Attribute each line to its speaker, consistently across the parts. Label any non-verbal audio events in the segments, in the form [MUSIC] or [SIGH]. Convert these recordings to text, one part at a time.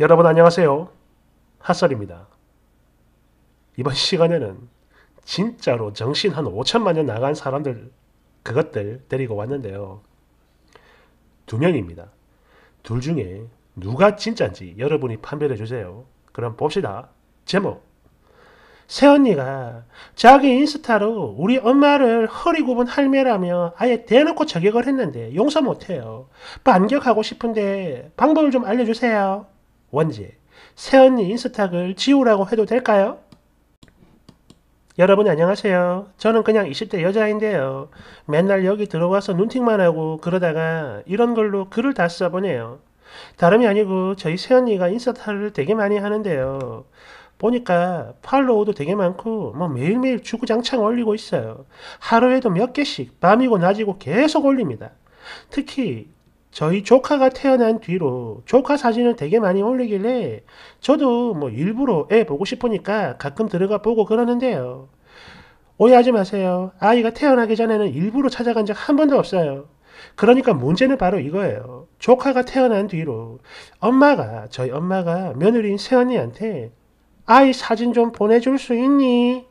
Speaker 1: 여러분 안녕하세요. 핫설입니다. 이번 시간에는 진짜로 정신 한 5천만 년 나간 사람들 그것들 데리고 왔는데요. 두 명입니다. 둘 중에 누가 진짜인지 여러분이 판별해 주세요. 그럼 봅시다. 제목 새언니가 자기 인스타로 우리 엄마를 허리 구분 할매라며 아예 대놓고 저격을 했는데 용서 못해요. 반격하고 싶은데 방법을 좀 알려주세요. 원지 새언니 인스탁을 지우라고 해도 될까요? 여러분 안녕하세요. 저는 그냥 20대 여자인데요. 맨날 여기 들어와서 눈팅만 하고 그러다가 이런 걸로 글을 다 써보네요. 다름이 아니고 저희 새언니가 인스타를 되게 많이 하는데요. 보니까 팔로우도 되게 많고 뭐 매일매일 주구장창 올리고 있어요. 하루에도 몇 개씩 밤이고 낮이고 계속 올립니다. 특히 저희 조카가 태어난 뒤로 조카 사진을 되게 많이 올리길래 저도 뭐 일부러 애 보고 싶으니까 가끔 들어가 보고 그러는데요. 오해하지 마세요. 아이가 태어나기 전에는 일부러 찾아간 적 한 번도 없어요. 그러니까 문제는 바로 이거예요. 조카가 태어난 뒤로 엄마가 저희 엄마가 며느리인 새언니한테 아이 사진 좀 보내줄 수 있니?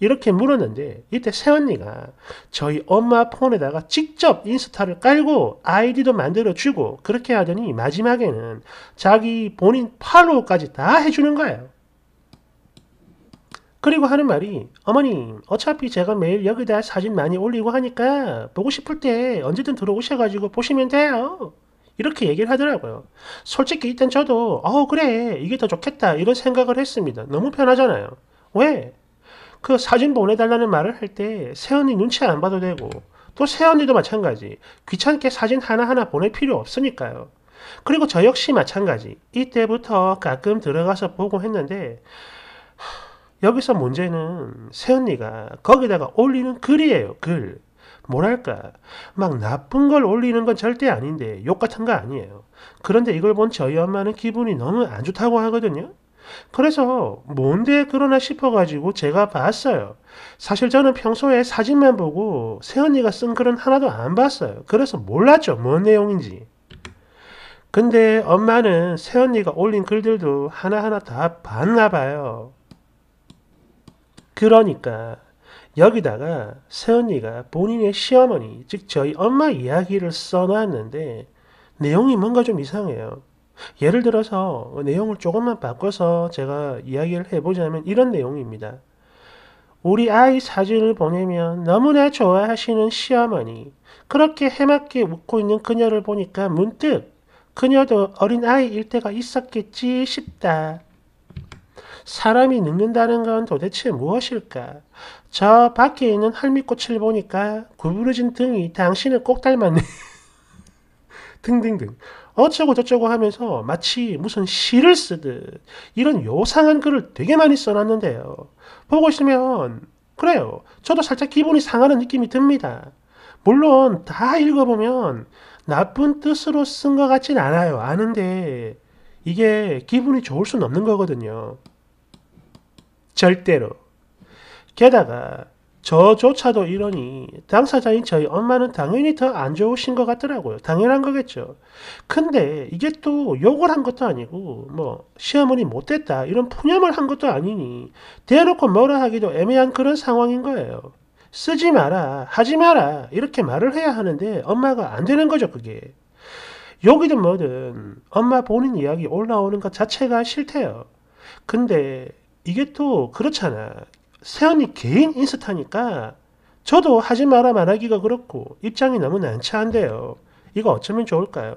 Speaker 1: 이렇게 물었는데 이때 새언니가 저희 엄마 폰에다가 직접 인스타를 깔고 아이디도 만들어주고 그렇게 하더니 마지막에는 자기 본인 팔로우까지 다 해주는 거예요. 그리고 하는 말이 어머님 어차피 제가 매일 여기다 사진 많이 올리고 하니까 보고 싶을 때 언제든 들어오셔가지고 보시면 돼요. 이렇게 얘기를 하더라고요. 솔직히 일단 저도 어 그래 이게 더 좋겠다 이런 생각을 했습니다. 너무 편하잖아요. 왜? 그 사진 보내달라는 말을 할 때 세연이 눈치 안 봐도 되고 또 세연이도 마찬가지 귀찮게 사진 하나하나 보낼 필요 없으니까요. 그리고 저 역시 마찬가지 이때부터 가끔 들어가서 보고 했는데 여기서 문제는 세연이가 거기다가 올리는 글이에요 글 뭐랄까 막 나쁜 걸 올리는 건 절대 아닌데 욕 같은 거 아니에요 그런데 이걸 본 저희 엄마는 기분이 너무 안 좋다고 하거든요 그래서 뭔데 그러나 싶어가지고 제가 봤어요. 사실 저는 평소에 사진만 보고 새언니가 쓴 글은 하나도 안 봤어요. 그래서 몰랐죠. 뭔 내용인지. 근데 엄마는 새언니가 올린 글들도 하나하나 다 봤나 봐요. 그러니까 여기다가 새언니가 본인의 시어머니, 즉 저희 엄마 이야기를 써놨는데 내용이 뭔가 좀 이상해요. 예를 들어서 내용을 조금만 바꿔서 제가 이야기를 해보자면 이런 내용입니다. 우리 아이 사진을 보내면 너무나 좋아하시는 시어머니. 그렇게 해맑게 웃고 있는 그녀를 보니까 문득 그녀도 어린 아이일 때가 있었겠지 싶다. 사람이 늙는다는 건 도대체 무엇일까? 저 밖에 있는 할미꽃을 보니까 구부러진 등이 당신을 꼭 닮았네. [LAUGHS] 등등등. 어쩌고 저쩌고 하면서 마치 무슨 시를 쓰듯 이런 요상한 글을 되게 많이 써놨는데요. 보고 있으면 그래요. 저도 살짝 기분이 상하는 느낌이 듭니다. 물론 다 읽어보면 나쁜 뜻으로 쓴 것 같진 않아요. 아는데 이게 기분이 좋을 순 없는 거거든요. 절대로. 게다가 저조차도 이러니 당사자인 저희 엄마는 당연히 더 안 좋으신 것 같더라고요. 당연한 거겠죠. 근데 이게 또 욕을 한 것도 아니고 뭐 시어머니 못됐다 이런 푸념을 한 것도 아니니 대놓고 뭐라 하기도 애매한 그런 상황인 거예요. 쓰지 마라, 하지 마라 이렇게 말을 해야 하는데 엄마가 안 되는 거죠 그게. 욕이든 뭐든 엄마 본인 이야기 올라오는 것 자체가 싫대요. 근데 이게 또 그렇잖아. 세연이 개인 인스타니까 저도 하지 마라 말하기가 그렇고 입장이 너무 난처한데요. 이거 어쩌면 좋을까요?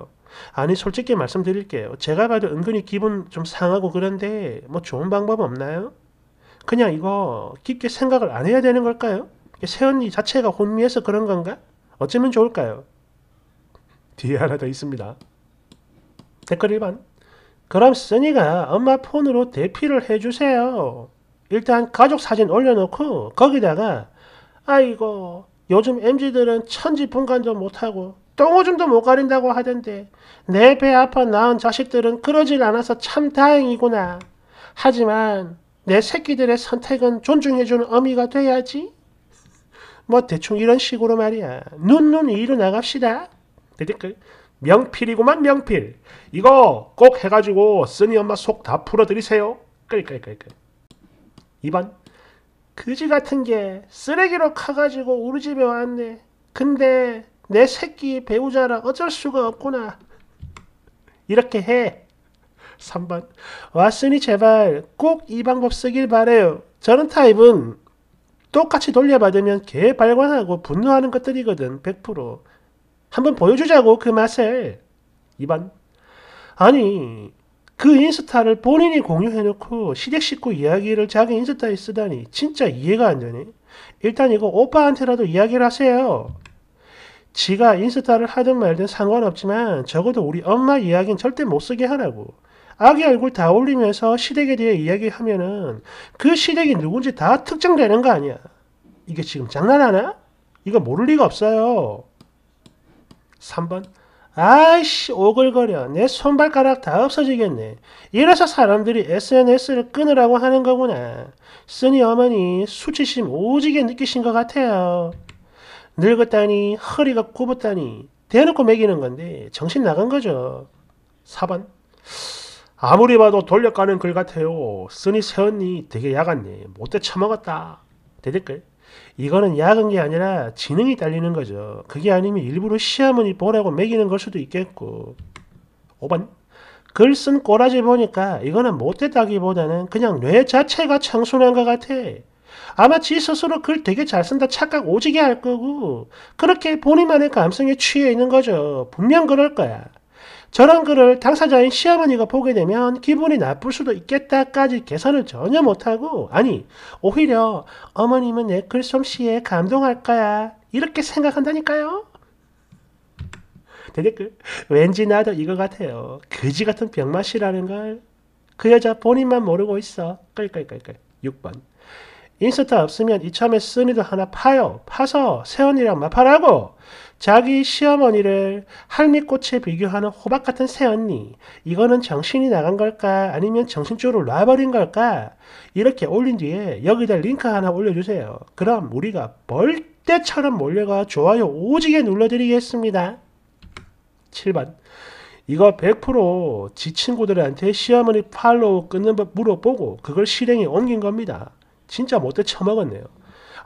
Speaker 1: 아니 솔직히 말씀드릴게요. 제가 봐도 은근히 기분 좀 상하고 그런데 뭐 좋은 방법 없나요? 그냥 이거 깊게 생각을 안 해야 되는 걸까요? 세연이 자체가 혼미해서 그런 건가? 어쩌면 좋을까요? 뒤에 하나 더 있습니다. 댓글 1번 그럼 써니가 엄마 폰으로 대피를 해주세요. 일단 가족 사진 올려놓고 거기다가 아이고 요즘 MZ들은 천지 분간도 못하고 똥오줌도 못 가린다고 하던데 내 배 아파 낳은 자식들은 그러질 않아서 참 다행이구나. 하지만 내 새끼들의 선택은 존중해주는 어미가 돼야지. 뭐 대충 이런 식으로 말이야. 눈눈 이로 나갑시다. 댓글 명필이구만 명필. 이거 꼭 해가지고 쓰니 엄마 속 다 풀어드리세요. 끌끌끌끌. 2번 그지 같은 게 쓰레기로 커가지고 우리 집에 왔네. 근데 내 새끼 배우자라 어쩔 수가 없구나. 이렇게 해. 3번 왔으니 제발 꼭 이 방법 쓰길 바래요. 저런 타입은 똑같이 돌려받으면 개발관하고 분노하는 것들이거든 100% 한번 보여주자고 그 맛을 2번 아니 그 인스타를 본인이 공유해놓고 시댁 식구 이야기를 자기 인스타에 쓰다니 진짜 이해가 안 되네. 일단 이거 오빠한테라도 이야기를 하세요. 지가 인스타를 하든 말든 상관없지만 적어도 우리 엄마 이야기는 절대 못 쓰게 하라고. 아기 얼굴 다 올리면서 시댁에 대해 이야기하면은 그 시댁이 누군지 다 특정되는 거 아니야. 이게 지금 장난하나? 이거 모를 리가 없어요. 3번 아이씨 오글거려 내 손발가락 다 없어지겠네. 이래서 사람들이 SNS를 끊으라고 하는 거구나. 쓰니 어머니 수치심 오지게 느끼신 것 같아요. 늙었다니 허리가 굽었다니 대놓고 매기는 건데 정신 나간 거죠. 4번 아무리 봐도 돌려가는 글 같아요. 쓰니 새언니 되게 야갔네. 못돼 처먹었다. 대댓글 이거는 약은 게 아니라 지능이 딸리는 거죠. 그게 아니면 일부러 시어머니 보라고 매기는 걸 수도 있겠고. 5번. 글 쓴 꼬라지 보니까 이거는 못됐다기보다는 그냥 뇌 자체가 청순한 것 같아. 아마 지 스스로 글 되게 잘 쓴다 착각 오지게 할 거고 그렇게 본인만의 감성에 취해 있는 거죠. 분명 그럴 거야. 저런 글을 당사자인 시어머니가 보게 되면 기분이 나쁠 수도 있겠다까지 계산을 전혀 못하고 아니 오히려 어머님은 내 글솜씨에 감동할 거야 이렇게 생각한다니까요. 대댓글 그, 왠지 나도 이거 같아요. 그지 같은 병맛이라는 걸 그 여자 본인만 모르고 있어. 끌끌끌끌 6번 인스타 없으면 이참에 쓰니도 하나 파요. 파서 새언니랑 마파라고. 자기 시어머니를 할미꽃에 비교하는 호박 같은 새언니. 이거는 정신이 나간 걸까? 아니면 정신줄을 놔버린 걸까? 이렇게 올린 뒤에 여기다 링크 하나 올려주세요. 그럼 우리가 벌떼처럼 몰려가 좋아요 오지게 눌러드리겠습니다. 7번. 이거 100%지 친구들한테 시어머니 팔로우 끊는 법 물어보고 그걸 실행에 옮긴 겁니다. 진짜 못돼 처먹었네요.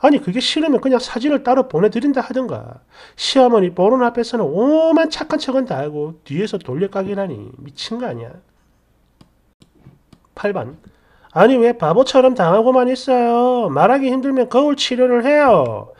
Speaker 1: 아니 그게 싫으면 그냥 사진을 따로 보내드린다 하던가 시어머니 보는 앞에서는 오만 착한 척은 다 하고 뒤에서 돌려가기라니 미친 거 아니야 8번 아니 왜 바보처럼 당하고만 있어요 말하기 힘들면 거울 치료를 해요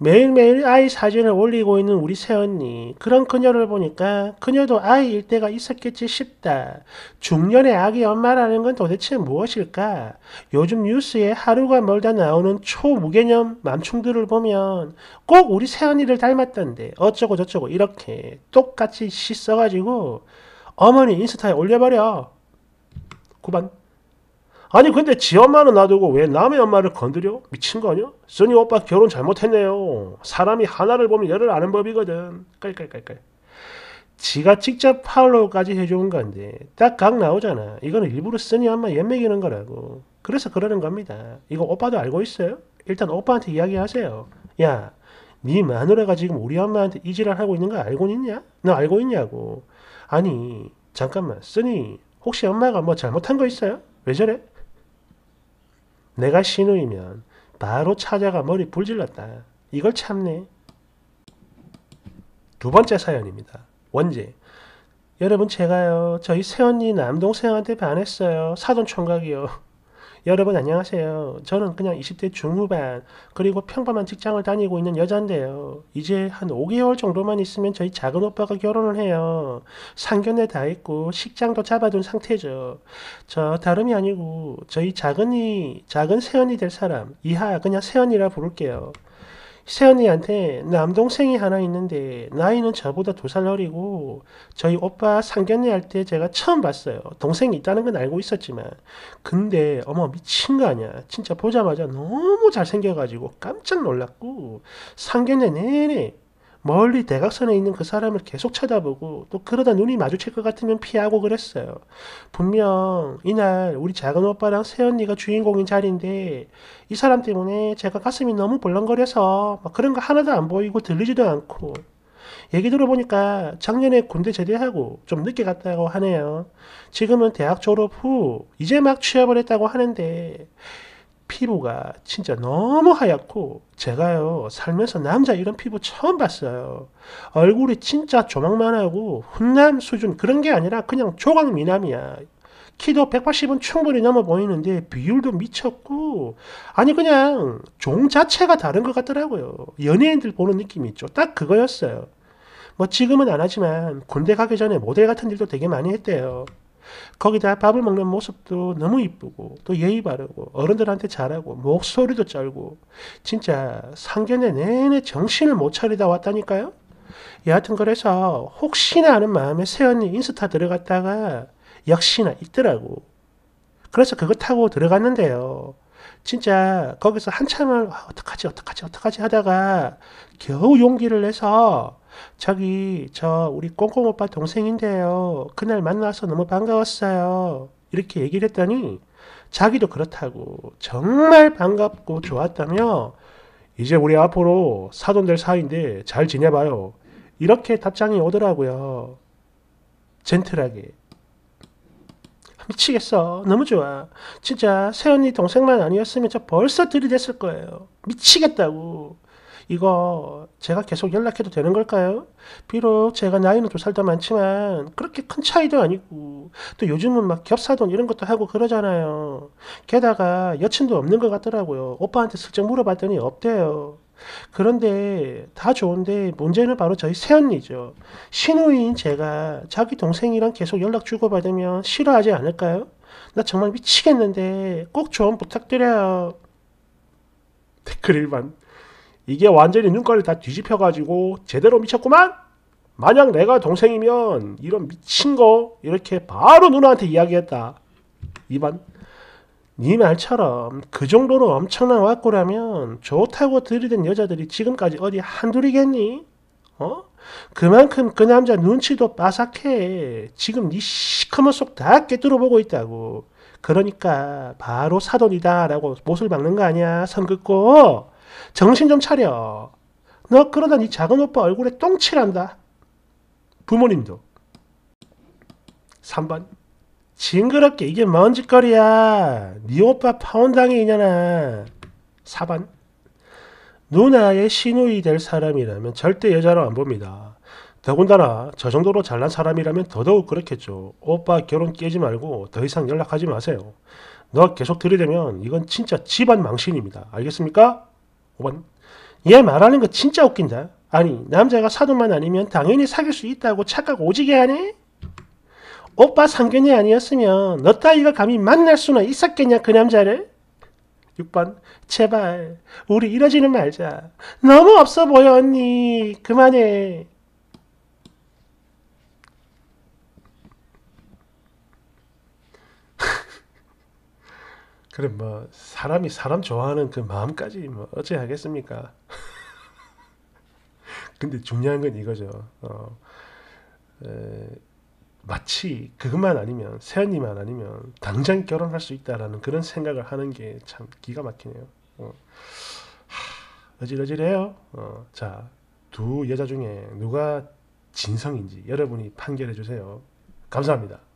Speaker 1: 매일매일 아이 사진을 올리고 있는 우리 새언니. 그런 그녀를 보니까 그녀도 아이 일때가 있었겠지 싶다. 중년의 아기 엄마라는 건 도대체 무엇일까? 요즘 뉴스에 하루가 멀다 나오는 초무개념 맘충들을 보면 꼭 우리 새언니를 닮았던데 어쩌고 저쩌고 이렇게 똑같이 씻어가지고 어머니 인스타에 올려버려. 9번. 아니 근데 지 엄마는 놔두고 왜 남의 엄마를 건드려? 미친 거 아니야? 써니 오빠 결혼 잘못했네요. 사람이 하나를 보면 열을 아는 법이거든. 깔깔깔깔. 지가 직접 팔로우까지 해준 건데 딱 각 나오잖아. 이거는 일부러 쓰니 엄마 옛매기는 거라고. 그래서 그러는 겁니다. 이거 오빠도 알고 있어요? 일단 오빠한테 이야기하세요. 야, 네 마누라가 지금 우리 엄마한테 이질을 하고 있는 거 알고 있냐? 너 알고 있냐고. 아니, 잠깐만, 쓰니 혹시 엄마가 뭐 잘못한 거 있어요? 왜 저래? 내가 신우이면 바로 찾아가 머리 불질렀다. 이걸 참네. 두 번째 사연입니다. 원제. 여러분 제가요 저희 새언니 남동생한테 반했어요. 사돈 총각이요. 여러분 안녕하세요. 저는 그냥 20대 중후반 그리고 평범한 직장을 다니고 있는 여자인데요 이제 한 5개월 정도만 있으면 저희 작은 오빠가 결혼을 해요. 상견례 다 했고 식장도 잡아둔 상태죠. 저 다름이 아니고 저희 작은이 작은 세연이 될 사람 이하 그냥 세연이라 부를게요. 세언니한테 남동생이 하나 있는데 나이는 저보다 두 살 어리고 저희 오빠 상견례 할 때 제가 처음 봤어요. 동생이 있다는 건 알고 있었지만 근데 어머 미친 거 아니야. 진짜 보자마자 너무 잘생겨가지고 깜짝 놀랐고 상견례 내내 멀리 대각선에 있는 그 사람을 계속 쳐다보고 또 그러다 눈이 마주칠 것 같으면 피하고 그랬어요. 분명 이날 우리 작은 오빠랑 새언니가 주인공인 자리인데 이 사람 때문에 제가 가슴이 너무 벌렁거려서 그런 거 하나도 안 보이고 들리지도 않고 얘기 들어보니까 작년에 군대 제대하고 좀 늦게 갔다고 하네요. 지금은 대학 졸업 후 이제 막 취업을 했다고 하는데 피부가 진짜 너무 하얗고 제가요 살면서 남자 이런 피부 처음 봤어요 얼굴이 진짜 조망만하고 훈남 수준 그런 게 아니라 그냥 조각 미남이야 키도 180은 충분히 넘어 보이는데 비율도 미쳤고 아니 그냥 종 자체가 다른 것 같더라고요 연예인들 보는 느낌이 있죠 딱 그거였어요 뭐 지금은 안 하지만 군대 가기 전에 모델 같은 일도 되게 많이 했대요 거기다 밥을 먹는 모습도 너무 이쁘고 또 예의 바르고 어른들한테 잘하고 목소리도 짧고 진짜 상견례 내내 정신을 못 차리다 왔다니까요. 여하튼 그래서 혹시나 하는 마음에 새언니 인스타 들어갔다가 역시나 있더라고. 그래서 그거 타고 들어갔는데요. 진짜 거기서 한참을 아, 어떡하지 어떡하지 어떡하지 하다가 겨우 용기를 내서 저기 저 우리 꽁꽁 오빠 동생인데요. 그날 만나서 너무 반가웠어요. 이렇게 얘기를 했더니 자기도 그렇다고 정말 반갑고 좋았다며 이제 우리 앞으로 사돈될 사이인데 잘 지내봐요. 이렇게 답장이 오더라고요. 젠틀하게. 미치겠어. 너무 좋아. 진짜 세연이 동생만 아니었으면 저 벌써 들이댔을 거예요. 미치겠다고. 이거 제가 계속 연락해도 되는 걸까요? 비록 제가 나이는 두살더 많지만 그렇게 큰 차이도 아니고 또 요즘은 막 겹사돈 이런 것도 하고 그러잖아요. 게다가 여친도 없는 것 같더라고요. 오빠한테 슬쩍 물어봤더니 없대요. 그런데 다 좋은데 문제는 바로 저희 새언니죠. 신우인 제가 자기 동생이랑 계속 연락 주고받으면 싫어하지 않을까요? 나 정말 미치겠는데 꼭 조언 부탁드려요. 댓글 1만 이게 완전히 눈깔이 다 뒤집혀가지고 제대로 미쳤구만? 만약 내가 동생이면 이런 미친 거 이렇게 바로 누나한테 이야기했다. 2반 네 말처럼 그 정도로 엄청난 왁고라면 좋다고 들이댄 여자들이 지금까지 어디 한둘이겠니? 어? 그만큼 그 남자 눈치도 빠삭해. 지금 네 시커먼 속 다깨뜨려 보고 있다고. 그러니까 바로 사돈이다 라고 못을 박는 거 아니야. 선 긋고 정신 좀 차려. 너 그러다 네 작은 오빠 얼굴에 똥칠한다. 부모님도. 3번 징그럽게 이게 뭔 짓거리야. 네 오빠 파혼당해 이년아. 4번 누나의 신우이 될 사람이라면 절대 여자로 안 봅니다. 더군다나 저 정도로 잘난 사람이라면 더더욱 그렇겠죠. 오빠 결혼 깨지 말고 더 이상 연락하지 마세요. 너 계속 들이대면 이건 진짜 집안 망신입니다. 알겠습니까? 5번 얘 말하는 거 진짜 웃긴다. 아니 남자가 사돈만 아니면 당연히 사귈 수 있다고 착각 오지게 하네? 오빠 상견이 아니었으면 너 따위가 감히 만날 수는 있었겠냐 그 남자를? 6번 제발 우리 이러지는 말자. 너무 없어 보여 언니. 그만해. [LAUGHS] 그래 뭐 사람이 사람 좋아하는 그 마음까지 뭐 어찌 하겠습니까? [LAUGHS] 근데 중요한 건 이거죠. 어, 에, 마치 그것만 아니면 세연이만 아니면 당장 결혼할 수 있다라는 그런 생각을 하는 게 참 기가 막히네요. 어. 어질어질해요. 어, 자, 두 여자 중에 누가 진성인지 여러분이 판결해 주세요. 감사합니다.